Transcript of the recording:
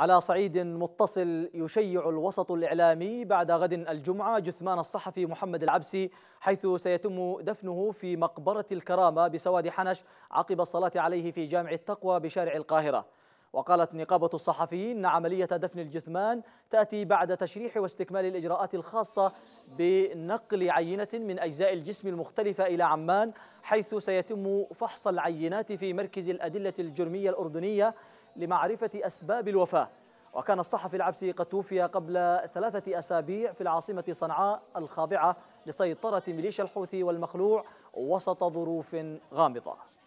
على صعيد متصل يشيع الوسط الإعلامي بعد غد الجمعة جثمان الصحفي محمد العبسي حيث سيتم دفنه في مقبرة الكرامة بسواد حنش عقب الصلاة عليه في جامع التقوى بشارع القاهرة وقالت نقابة الصحفيين أن عملية دفن الجثمان تأتي بعد تشريح واستكمال الإجراءات الخاصة بنقل عينة من أجزاء الجسم المختلفة إلى عمان حيث سيتم فحص العينات في مركز الأدلة الجرمية الأردنية لمعرفة أسباب الوفاة وكان الصحفي العبسي قد توفي قبل ثلاثة أسابيع في العاصمة صنعاء الخاضعة لسيطرة ميليشيا الحوثي والمخلوع وسط ظروف غامضة